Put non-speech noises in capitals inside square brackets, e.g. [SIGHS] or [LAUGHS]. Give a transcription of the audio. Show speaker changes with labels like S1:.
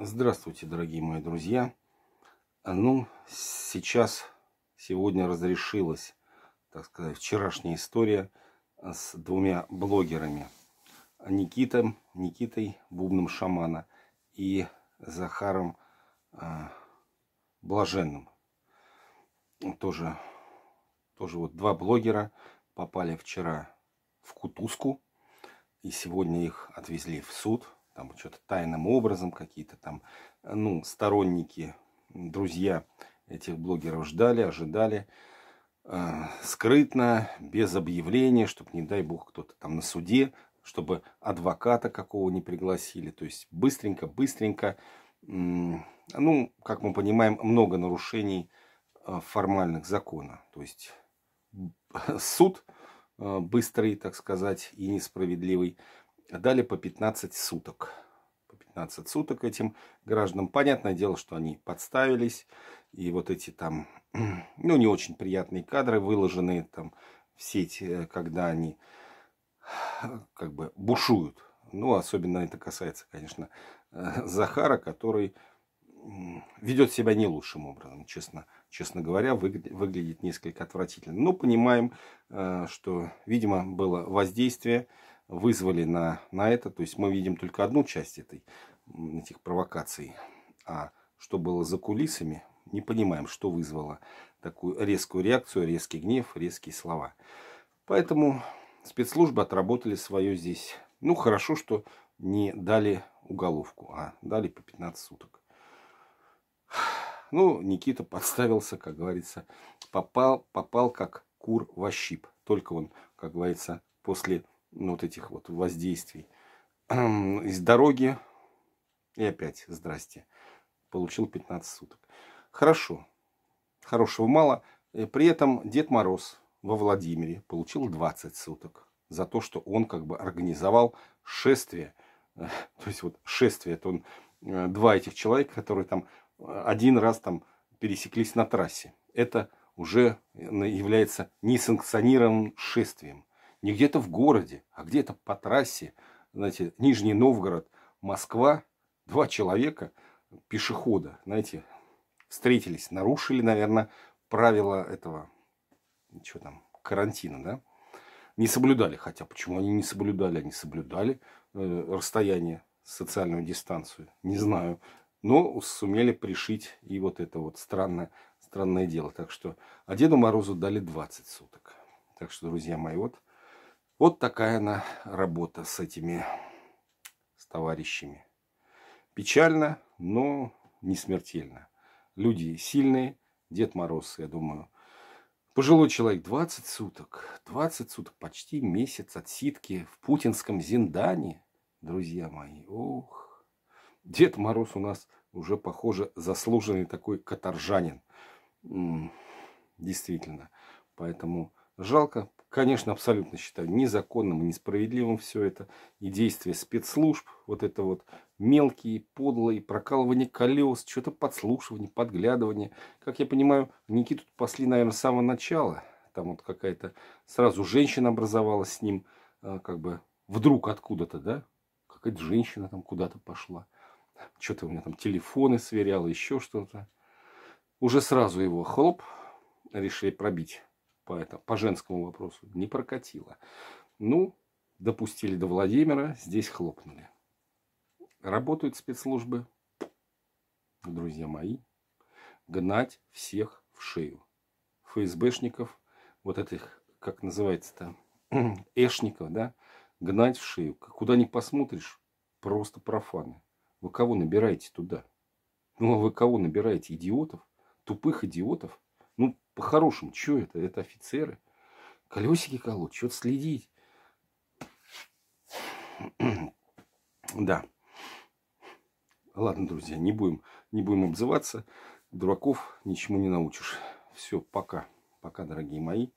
S1: Здравствуйте, дорогие мои друзья! А, ну, сейчас, сегодня разрешилась, так сказать, вчерашняя история а, с двумя блогерами. Никитом, Никитой Бубным Шамана и Захаром э, Блаженным. Тоже, тоже вот два блогера попали вчера в Кутузку. И сегодня их отвезли в суд – там что-то тайным образом, какие-то там, ну, сторонники, друзья этих блогеров ждали, ожидали э, скрытно, без объявления, чтобы, не дай бог, кто-то там на суде, чтобы адвоката какого не пригласили. То есть быстренько, быстренько, э, ну, как мы понимаем, много нарушений э, формальных закона. То есть [LAUGHS] суд э, быстрый, так сказать, и несправедливый. А дали по 15 суток. По 15 суток этим гражданам. Понятное дело, что они подставились. И вот эти там, [CLEARS THROAT] ну, не очень приятные кадры, выложенные там в сеть, э, когда они [SIGHS] как бы бушуют. Ну, особенно это касается, конечно, э, Захара, который ведет себя не лучшим образом, честно, честно говоря, выглядит, выглядит несколько отвратительно. Но ну, понимаем, э, что, видимо, было воздействие вызвали на, на это. То есть мы видим только одну часть этой, этих провокаций. А что было за кулисами, не понимаем, что вызвало такую резкую реакцию, резкий гнев, резкие слова. Поэтому спецслужбы отработали свое здесь. Ну, хорошо, что не дали уголовку, а дали по 15 суток. Ну, Никита подставился, как говорится, попал, попал как кур во щип. Только он, как говорится, после ну, вот этих вот воздействий. Эм, из дороги и опять здрасте. Получил 15 суток. Хорошо. Хорошего мало. Э, при этом Дед Мороз во Владимире получил 20 суток за то, что он как бы организовал шествие. Э, то есть вот шествие, это он э, два этих человека, которые там один раз там пересеклись на трассе. Это уже является несанкционированным шествием не где-то в городе, а где-то по трассе, знаете, Нижний Новгород, Москва, два человека, пешехода, знаете, встретились, нарушили, наверное, правила этого, что там, карантина, да? Не соблюдали, хотя почему они не соблюдали? Они соблюдали э, расстояние, социальную дистанцию, не знаю. Но сумели пришить и вот это вот странное, странное дело. Так что, а Деду Морозу дали 20 суток. Так что, друзья мои, вот вот такая она работа с этими с товарищами. Печально, но не смертельно. Люди сильные. Дед Мороз, я думаю, пожилой человек, 20 суток. 20 суток, почти месяц отсидки в путинском Зиндане, друзья мои. Ох, Дед Мороз у нас уже, похоже, заслуженный такой каторжанин. Действительно. Поэтому Жалко, конечно, абсолютно считаю незаконным и несправедливым все это. И действия спецслужб, вот это вот мелкие, подлые, прокалывание колес, что-то подслушивание, подглядывание. Как я понимаю, Никиту пошли, наверное, с самого начала. Там вот какая-то сразу женщина образовалась с ним, а, как бы вдруг откуда-то, да? Какая-то женщина там куда-то пошла. Что-то у меня там телефоны сверяла, еще что-то. Уже сразу его хлоп решили пробить по, это, по женскому вопросу не прокатило. Ну, допустили до Владимира, здесь хлопнули. Работают спецслужбы, друзья мои, гнать всех в шею. ФСБшников, вот этих, как называется-то, [CLEARS THROAT] эшников, да, гнать в шею. Куда ни посмотришь, просто профаны. Вы кого набираете туда? Ну, а вы кого набираете? Идиотов? Тупых идиотов? По-хорошему, что это? Это офицеры. Колесики колоть, что-то следить. Да. Ладно, друзья, не будем, не будем обзываться. Дураков ничему не научишь. Все, пока. Пока, дорогие мои.